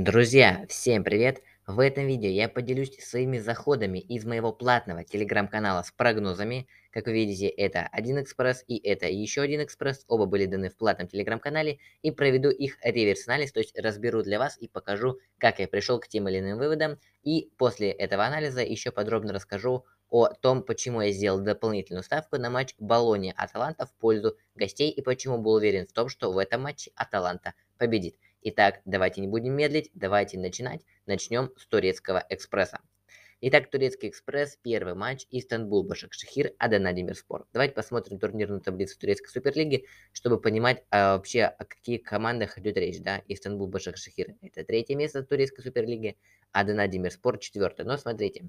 Друзья, всем привет! В этом видео я поделюсь своими заходами из моего платного телеграм-канала с прогнозами. Как вы видите, это один экспресс и это еще один экспресс. Оба были даны в платном телеграм-канале и проведу их реверс-анализ, то есть разберу для вас и покажу, как я пришел к тем или иным выводам. И после этого анализа еще подробно расскажу о том, почему я сделал дополнительную ставку на матч Болония-Аталанта в пользу гостей и почему был уверен в том, что в этом матче Аталанта победит. Итак, давайте не будем медлить, давайте начинать. Начнем с турецкого экспресса. Итак, турецкий экспресс, первый матч, Истанбул, Башакшихир, Адана Демирспор. Давайте посмотрим турнирную таблицу турецкой суперлиги, чтобы понимать а, вообще, о каких командах идет речь, да. Истанбул, Башакшихир – это третье место турецкой суперлиги, Адана Демирспор – четвертое. Но смотрите,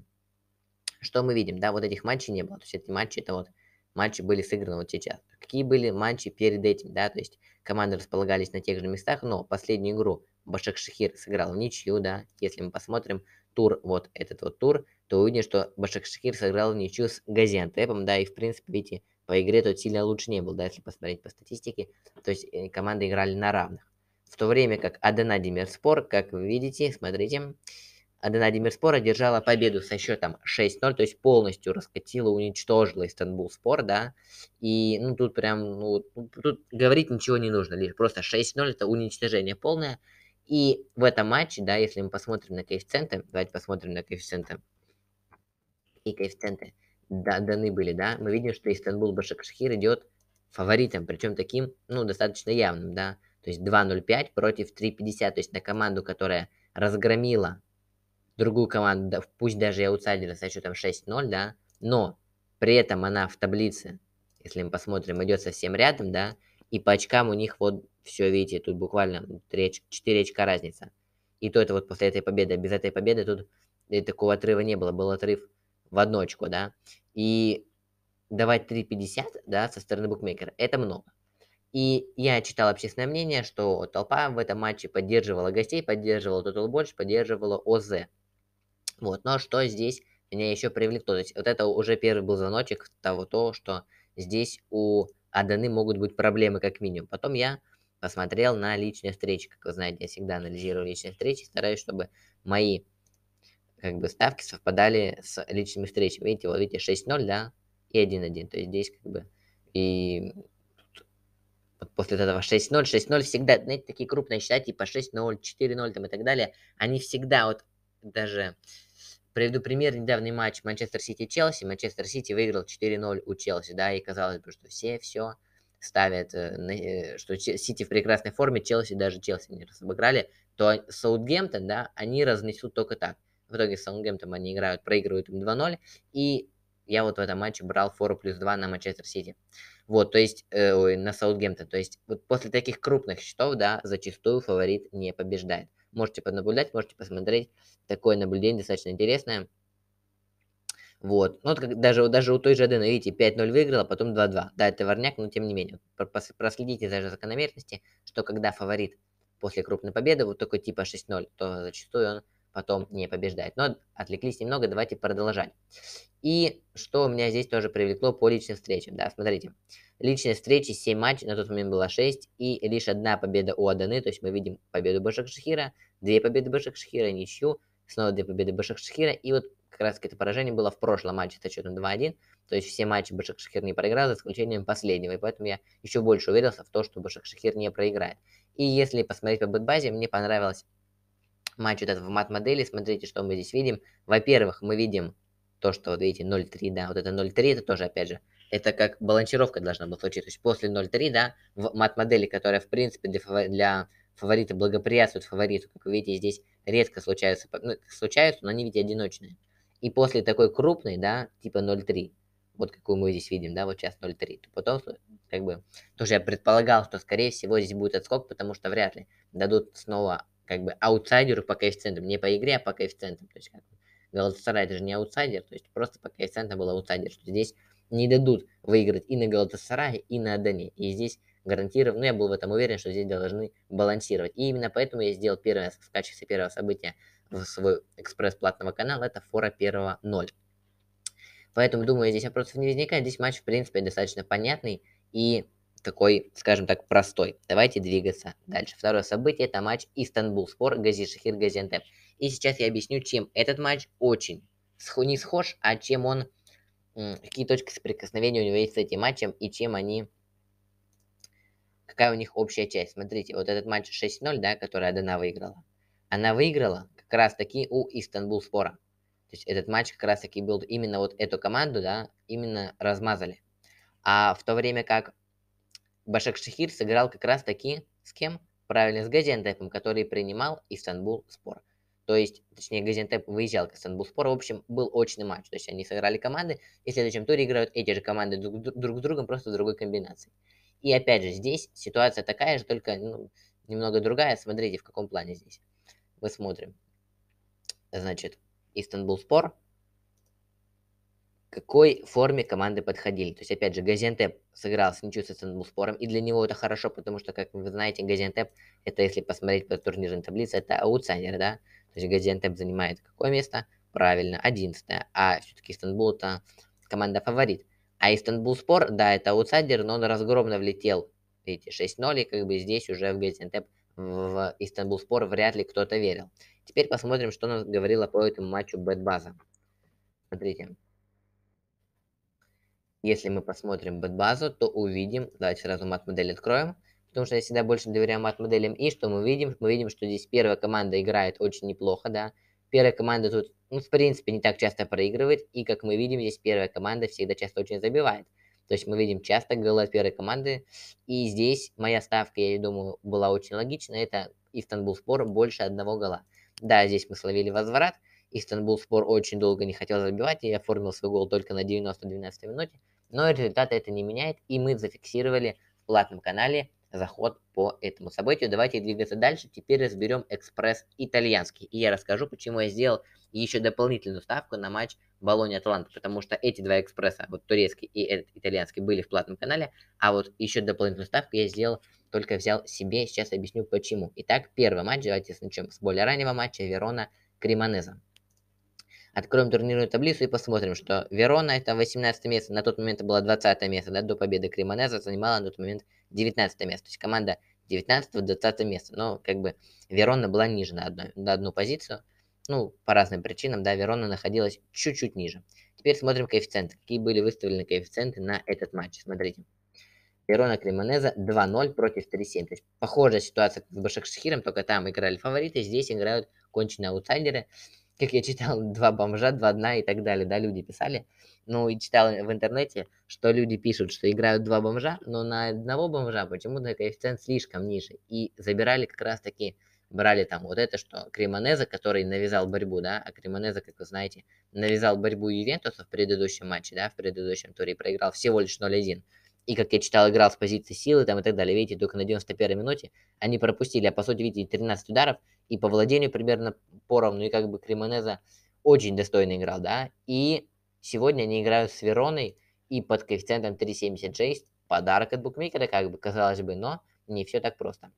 что мы видим, да, вот этих матчей не было, то есть эти матчи – это вот матчи были сыграны вот сейчас. Какие были матчи перед этим, да, то есть команды располагались на тех же местах, но последнюю игру Башак Шахир сыграл в ничью, да, если мы посмотрим тур, вот этот вот тур, то увидим, что Башак Шахир сыграл в ничью с Газиантепом, да, и в принципе, видите, по игре тут сильно лучше не был, да, если посмотреть по статистике, то есть э, команды играли на равных. В то время как Адена Демирспор, как вы видите, смотрите, Адена Спора одержала победу со счетом 6-0, то есть полностью раскатила, уничтожила Истанбул Спор, да, и, ну, тут прям, ну, ну, тут говорить ничего не нужно, лишь просто 6-0 это уничтожение полное, и в этом матче, да, если мы посмотрим на коэффициенты, давайте посмотрим на коэффициенты, и коэффициенты да, даны были, да, мы видим, что Истанбул Башакшхир идет фаворитом, причем таким, ну, достаточно явным, да, то есть 2.05 против 3.50, то есть на команду, которая разгромила другую команду, пусть даже и аутсайдера со счетом 6-0, да, но при этом она в таблице, если мы посмотрим, идет совсем рядом, да, и по очкам у них вот все, видите, тут буквально 3, 4 очка разница. И то это вот после этой победы. Без этой победы тут и такого отрыва не было. Был отрыв в одно очко, да. И давать 3,50, да, со стороны букмекера, это много. И я читал общественное мнение, что толпа в этом матче поддерживала гостей, поддерживала Total Больш, поддерживала ОЗ. Вот, но что здесь меня еще привлекло? То есть вот это уже первый был звоночек того, то, что здесь у Аданы могут быть проблемы как минимум. Потом я посмотрел на личные встречи. Как вы знаете, я всегда анализирую личные встречи, стараюсь, чтобы мои как бы ставки совпадали с личными встречами. Видите, вот видите, 6-0, да, и 1-1. То есть здесь как бы и вот после этого 6-0, 6-0 всегда, знаете, такие крупные счета, типа 6-0, 4-0 там и так далее, они всегда вот даже Приведу пример, недавний матч Манчестер Сити-Челси. Манчестер Сити выиграл 4-0 у Челси, да, и казалось бы, что все все ставят, э, э, что Сити в прекрасной форме, Челси даже Челси не разобрали, то Саутгемптон, да, они разнесут только так. В итоге с Саутгемптоном они играют, проигрывают им 2-0, и я вот в этом матче брал фору плюс 2 на Манчестер Сити. Вот, то есть, э, ой, на Саутгемптон. То есть, вот после таких крупных счетов, да, зачастую фаворит не побеждает. Можете понаблюдать, типа, можете посмотреть. Такое наблюдение достаточно интересное. Вот. Ну, вот как, даже, даже у той же Адена, видите, 5-0 выиграла, потом 2-2. Да, это варняк, но тем не менее. Проследите даже закономерности, что когда фаворит после крупной победы, вот такой типа 6-0, то зачастую он потом не побеждает. Но отвлеклись немного, давайте продолжать. И что меня здесь тоже привлекло по личным встречам. Да, смотрите. Личные встречи 7 матчей, на тот момент было 6, и лишь одна победа у Аданы, то есть мы видим победу Башакшихира, две победы Башакшихира, ничью, снова две победы Башакшихира, и вот как раз это поражение было в прошлом матче со счетом 2-1, то есть все матчи Башакшихир не проиграл, за исключением последнего, и поэтому я еще больше уверился в том, что Башакшихир не проиграет. И если посмотреть по бэтбазе, мне понравилось матч этот в мат-модели, смотрите, что мы здесь видим. Во-первых, мы видим то, что, вот видите, 0.3, да, вот это 0.3, это тоже, опять же, это как балансировка должна была случиться. То есть после 0.3, да, в мат-модели, которая, в принципе, для, фавор... для фаворита благоприятствует фавориту, как вы видите, здесь редко случаются, ну, случаются, но они ведь одиночные. И после такой крупной, да, типа 0.3, вот какую мы здесь видим, да, вот сейчас 0.3, то потом, как бы, тоже я предполагал, что, скорее всего, здесь будет отскок, потому что вряд ли дадут снова как бы аутсайдеру по коэффициентам, не по игре, а по коэффициентам. То есть как Галатасарай это же не аутсайдер, то есть просто по коэффициентам был аутсайдер, что здесь не дадут выиграть и на Галатасарае, и на Адане. И здесь гарантированно, ну я был в этом уверен, что здесь должны балансировать. И именно поэтому я сделал первое, в качестве первого события в свой экспресс платного канала, это фора первого ноль. Поэтому, думаю, здесь вопросов не возникает. Здесь матч, в принципе, достаточно понятный. И такой, скажем так, простой. Давайте двигаться дальше. Второе событие – это матч Истанбул Спор Гази Шахир Газиантеп. И сейчас я объясню, чем этот матч очень не схож, а чем он, какие точки соприкосновения у него есть с этим матчем и чем они, какая у них общая часть. Смотрите, вот этот матч 6-0, да, который Адана выиграла, она выиграла как раз-таки у Истанбул Спора. То есть этот матч как раз-таки был именно вот эту команду, да, именно размазали. А в то время как Башак Шахир сыграл как раз таки с кем? Правильно, с Газиантепом, который принимал Истанбул спор. То есть, точнее, Газиантеп выезжал к Истанбул спор. В общем, был очный матч. То есть они сыграли команды, и в следующем туре играют эти же команды друг, друг с другом, просто в другой комбинации. И опять же, здесь ситуация такая же, только ну, немного другая. Смотрите, в каком плане здесь. Мы смотрим. Значит, Истанбул спор какой форме команды подходили. То есть, опять же, Газиантеп сыграл с нечувствительным был спором, и для него это хорошо, потому что, как вы знаете, Газиантеп, это, если посмотреть по турнирной таблице, это аутсайдер, да? То есть Газиантеп занимает какое место? Правильно, 11 а все-таки Истанбул это команда-фаворит. А Истанбул спор, да, это аутсайдер, но он разгромно влетел, видите, 6-0, и как бы здесь уже в Газиантеп в Истанбул спор вряд ли кто-то верил. Теперь посмотрим, что нам говорила по этому матчу Бэтбаза. Смотрите. Если мы посмотрим бэт-базу, то увидим, давайте сразу мат-модель откроем, потому что я всегда больше доверяю мат-моделям. И что мы видим? Мы видим, что здесь первая команда играет очень неплохо, да. Первая команда тут, ну, в принципе, не так часто проигрывает. И, как мы видим, здесь первая команда всегда часто очень забивает. То есть мы видим часто голы от первой команды. И здесь моя ставка, я думаю, была очень логична. Это Истанбул Спор больше одного гола. Да, здесь мы словили возврат, Истанбул спор очень долго не хотел забивать и оформил свой гол только на 90-12 минуте, но результата это не меняет, и мы зафиксировали в платном канале заход по этому событию. Давайте двигаться дальше. Теперь разберем экспресс итальянский. И я расскажу, почему я сделал еще дополнительную ставку на матч болонья атланта потому что эти два экспресса, вот турецкий и этот итальянский, были в платном канале, а вот еще дополнительную ставку я сделал, только взял себе, сейчас объясню почему. Итак, первый матч, давайте начнем с более раннего матча Верона-Кремонеза. Откроем турнирную таблицу и посмотрим, что Верона это 18 место, на тот момент было 20 место, да, до победы Кремонеза занимала на тот момент 19 место. То есть команда 19-20 место. Но как бы Верона была ниже на одну, на одну позицию. Ну, по разным причинам, да, Верона находилась чуть-чуть ниже. Теперь смотрим коэффициенты. Какие были выставлены коэффициенты на этот матч. Смотрите. Верона Кремонеза 2-0 против 3-7. То есть похожая ситуация с Башакшихиром, только там играли фавориты, здесь играют конченые аутсайдеры как я читал, два бомжа, два дна и так далее, да, люди писали. Ну, и читал в интернете, что люди пишут, что играют два бомжа, но на одного бомжа почему-то коэффициент слишком ниже. И забирали как раз-таки, брали там вот это, что Кремонеза, который навязал борьбу, да, а Кремонеза, как вы знаете, навязал борьбу Ювентуса в предыдущем матче, да, в предыдущем туре проиграл всего лишь 0-1 и, как я читал, играл с позиции силы там и так далее. Видите, только на 91-й минуте они пропустили, а по сути, видите, 13 ударов, и по владению примерно поровну, и как бы Кремонеза очень достойно играл, да, и сегодня они играют с Вероной и под коэффициентом 3.76, подарок от букмекера, как бы казалось бы, но не все так просто.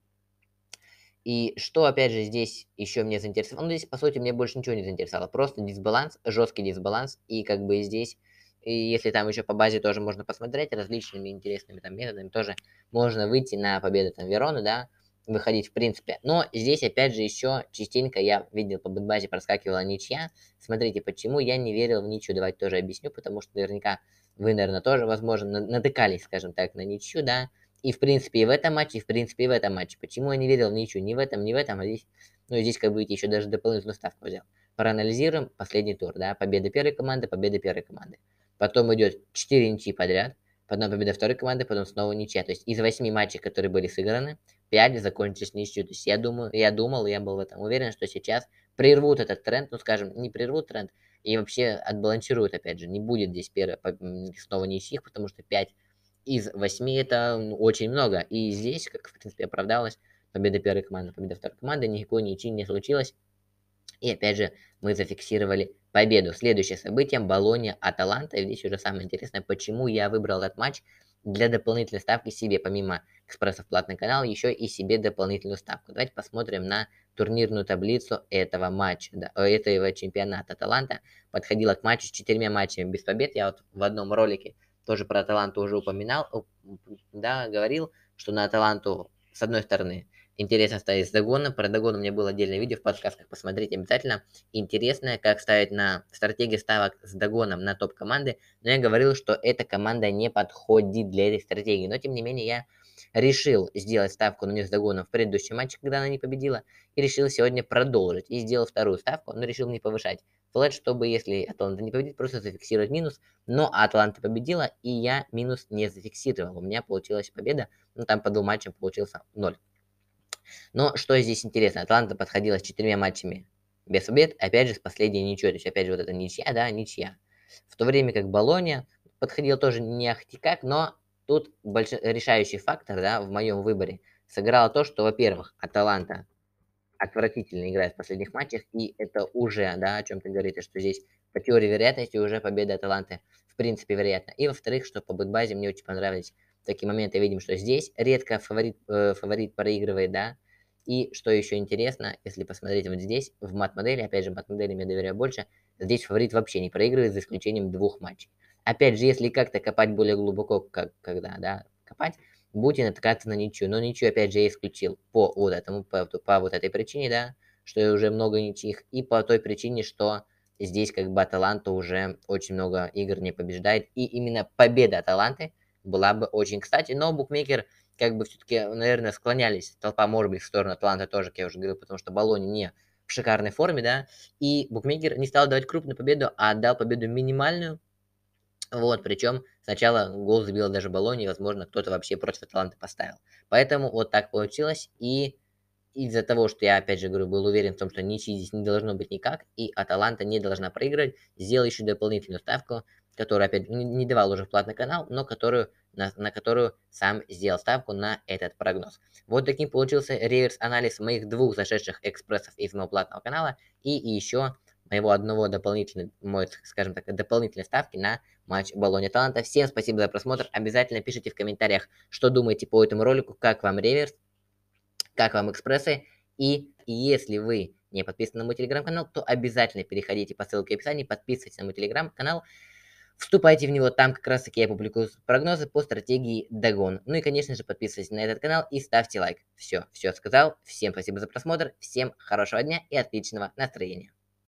И что, опять же, здесь еще мне заинтересовало? Ну, здесь, по сути, мне больше ничего не заинтересовало. Просто дисбаланс, жесткий дисбаланс. И как бы здесь и если там еще по базе тоже можно посмотреть, различными интересными там методами тоже можно выйти на победу там Вероны, да, выходить в принципе. Но здесь опять же еще частенько я видел по базе проскакивала ничья. Смотрите, почему я не верил в ничью, давайте тоже объясню, потому что наверняка вы, наверное, тоже, возможно, натыкались, скажем так, на ничью, да, и в принципе и в этом матче, и в принципе и в этом матче. Почему я не верил в ничью ни в этом, ни в этом, а здесь, ну здесь как бы еще даже дополнительную ставку взял. Проанализируем последний тур, да, победа первой команды, победа первой команды потом идет 4 ничьи подряд, потом победа второй команды, потом снова ничья. То есть из 8 матчей, которые были сыграны, 5 закончились ничью. То есть я, думаю, я думал, я был в этом уверен, что сейчас прервут этот тренд, ну скажем, не прервут тренд, и вообще отбалансируют, опять же, не будет здесь первое, снова ничьих, потому что 5 из 8 это ну, очень много. И здесь, как в принципе оправдалось, победа первой команды, победа второй команды, никакой ничьи не случилось. И опять же, мы зафиксировали победу. Следующее событие – Болония, Аталанта. И здесь уже самое интересное, почему я выбрал этот матч для дополнительной ставки себе, помимо экспрессов платный канал, еще и себе дополнительную ставку. Давайте посмотрим на турнирную таблицу этого матча, да, э, этого чемпионата. Аталанта подходила к матчу с четырьмя матчами без побед. Я вот в одном ролике тоже про Аталанту уже упоминал, да, говорил, что на Аталанту, с одной стороны, Интересно ставить с догона. Про догон у меня было отдельное видео в подсказках, посмотрите обязательно. Интересное, как ставить на стратегии ставок с догоном на топ-команды. Но я говорил, что эта команда не подходит для этой стратегии. Но тем не менее я решил сделать ставку на них с догоном в предыдущем матче, когда она не победила. И решил сегодня продолжить. И сделал вторую ставку, но решил не повышать флэт, чтобы если Атланта не победит, просто зафиксировать минус. Но Атланта победила, и я минус не зафиксировал. У меня получилась победа, но там по двум матчам получился ноль. Но что здесь интересно, Атланта подходила с четырьмя матчами без побед, опять же, с последней ничьей, то есть опять же вот это ничья, да, ничья. В то время как Болония подходила тоже не ахти как, но тут больш... решающий фактор, да, в моем выборе сыграло то, что, во-первых, Аталанта отвратительно играет в последних матчах, и это уже, да, о чем ты говоришь, что здесь по теории вероятности уже победа Аталанты в принципе вероятна. И, во-вторых, что по Бэтбазе мне очень понравились такие моменты видим, что здесь редко фаворит, э, фаворит проигрывает, да. И что еще интересно, если посмотреть вот здесь, в мат-модели, опять же, мат-модели я доверяю больше, здесь фаворит вообще не проигрывает, за исключением двух матчей. Опять же, если как-то копать более глубоко, как, когда, да, копать, будете натыкаться на ничью. Но ничью, опять же, я исключил по вот этому, по, по вот этой причине, да, что уже много ничьих, и по той причине, что здесь как бы Аталанта уже очень много игр не побеждает, и именно победа Аталанты – была бы очень кстати, но букмекер как бы все-таки, наверное, склонялись, толпа, может быть, в сторону Атланта тоже, как я уже говорил, потому что Болони не в шикарной форме, да, и букмекер не стал давать крупную победу, а отдал победу минимальную, вот, причем сначала гол забил даже Болони, возможно, кто-то вообще против Атланты поставил. Поэтому вот так получилось, и из-за того, что я, опять же говорю, был уверен в том, что ничьи здесь не должно быть никак, и Аталанта не должна проиграть, сделал еще дополнительную ставку, которую, опять не давал уже в платный канал, но которую, на, на которую сам сделал ставку на этот прогноз. Вот таким получился реверс-анализ моих двух зашедших экспрессов из моего платного канала и еще моего одного дополнительной, мой, скажем так, дополнительной ставки на матч болонья Таланта. Всем спасибо за просмотр. Обязательно пишите в комментариях, что думаете по этому ролику, как вам реверс, как вам экспрессы. И если вы не подписаны на мой телеграм-канал, то обязательно переходите по ссылке в описании, подписывайтесь на мой телеграм-канал. Вступайте в него, там как раз таки я публикую прогнозы по стратегии Дагон. Ну и, конечно же, подписывайтесь на этот канал и ставьте лайк. Все, все сказал. Всем спасибо за просмотр, всем хорошего дня и отличного настроения.